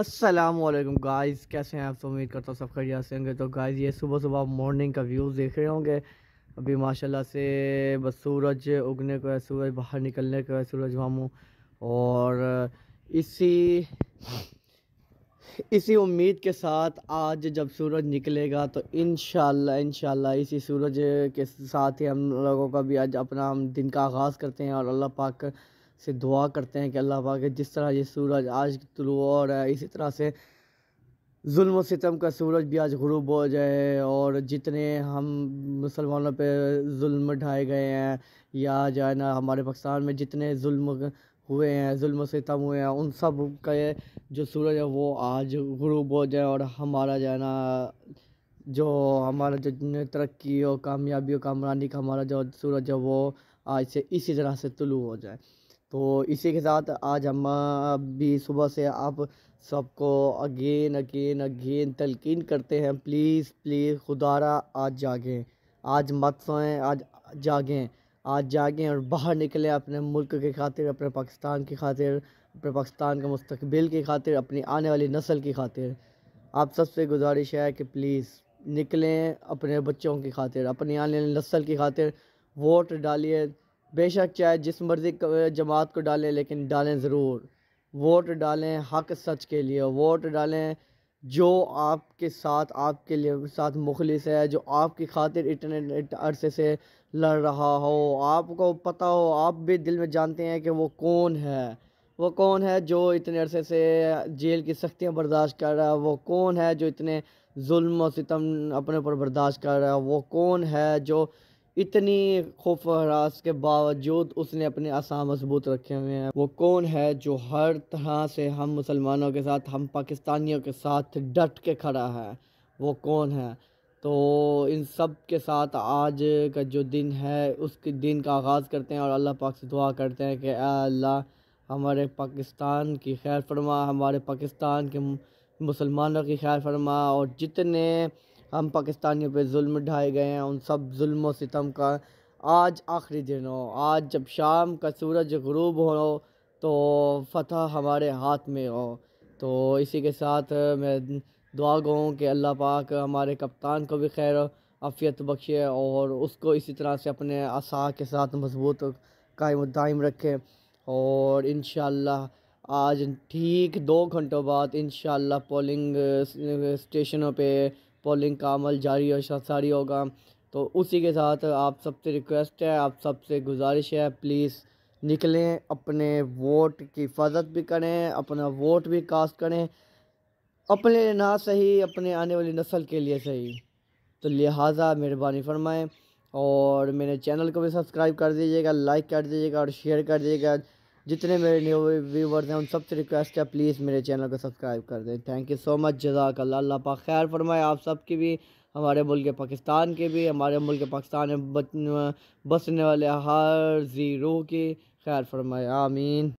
Aslam guys कैसे हैं आप तो उम्मीद करता हूँ सब खैरियत से होंगे तो गाइस ये सुबह सुबह मॉर्निंग का व्यूज़ देख रहे होंगे अभी माशाल्लाह से बस सूरज उगने को है सूरज बाहर निकलने को है सूरज मामू और इसी इसी उम्मीद के साथ आज जब सूरज निकलेगा तो इन शाला इसी सूरज के साथ ही हम लोगों का भी आज अपना दिन का आगाज़ करते हैं और अल्लाह पाक से दुआ करते हैं कि अल्लाह पाक जिस तरह ये सूरज आज हो और है इसी तरह से जुल्म सितम का सूरज भी आज गुरूब हो जाए और जितने हम मुसलमानों पे जुल्म ढाए गए हैं या जो है ना हमारे पाकिस्तान में जितने जुल्म हुए हैं जुल्म सितम हुए हैं उन सब का जो सूरज है वो आज गुरूब हो जाए और हमारा जो है ना जो हमारा जो तरक्की और कामयाबी और कामरानी का हमारा जो सूरज है वो आज से इसी तरह से तुलू हो जाए तो इसी के साथ आज हम भी सुबह से आप सबको अगेन अगेन अगेन तलकिन करते हैं प्लीज़ प्लीज़ खुदारा आज जागें आज मत सोएं आज जागें आज जागें और बाहर निकलें अपने मुल्क की खातिर अपने पाकिस्तान की खातिर अपने पाकिस्तान के मुस्तबिल की खातिर अपनी आने वाली नस्ल की खातिर आप सबसे गुजारिश है कि प्लीज़ निकलें अपने बच्चों की खातिर अपनी आने वाली नस्ल की खातिर वोट डालिए बेशक चाहे जिस मर्ज़ी जमात को डालें लेकिन डालें ज़रूर वोट डालें हक सच के लिए वोट डालें जो आपके साथ आपके लिए साथ मुखलिस है जो आपकी खातिर इतने अरसे से लड़ रहा हो आपको पता हो आप भी दिल में जानते हैं कि वो कौन है वो कौन है जो इतने अरसे से जेल की सख्तियां बर्दाश्त कर रहा है वो कौन है जो इतने जुल्म और सितम अपने ऊपर बर्दाश्त कर रहा है वो कौन है जो इतनी खौफ हरास के बावजूद उसने अपने असा मजबूत रखे हुए हैं वो कौन है जो हर तरह से हम मुसलमानों के साथ हम पाकिस्तानियों के साथ डट के खड़ा है वो कौन है तो इन सब के साथ आज का जो दिन है उसके दिन का आगाज़ करते हैं और अल्लाह पाक से दुआ करते हैं कि अल्लाह हमारे पाकिस्तान की खैर फरमा हमारे पाकिस्तान के मुसलमानों की खैर फरमा और जितने हम पाकिस्तानियों पे जुल्म ढाए गए हैं उन सब जुल्म सितम का आज आखिरी दिन हो आज जब शाम का सूरज गरूब हो तो फतह हमारे हाथ में हो तो इसी के साथ मैं दुआ गूँ कि अल्लाह पाक हमारे कप्तान को भी खैर अफियत बख्शे और उसको इसी तरह से अपने असा के साथ मजबूत कायम दायम रखे और इन आज ठीक दो घंटों बाद इन पोलिंग स्टेशनों पे पोलिंग का अमल जारी और सारी होगा तो उसी के साथ आप सबसे रिक्वेस्ट है आप सबसे गुजारिश है प्लीज़ निकलें अपने वोट की हिफाजत भी करें अपना वोट भी कास्ट करें अपने ना सही अपने आने वाली नस्ल के लिए सही तो लिहाजा मेहरबानी फरमाएं और मेरे चैनल को भी सब्सक्राइब कर दीजिएगा लाइक कर दीजिएगा और शेयर कर दीजिएगा जितने मेरे न्यू व्यूवर्स हैं उन सबसे रिक्वेस्ट है प्लीज़ मेरे चैनल को सब्सक्राइब कर दें थैंक यू सो मच जजाक अल्लाह अल्लाह पाक खैर फरमाए आप सब की भी हमारे मुल्क पाकिस्तान के भी हमारे मुल्क पाकिस्तान में बसने वाले हर ज़ीरो की खैर फरमाए आमीन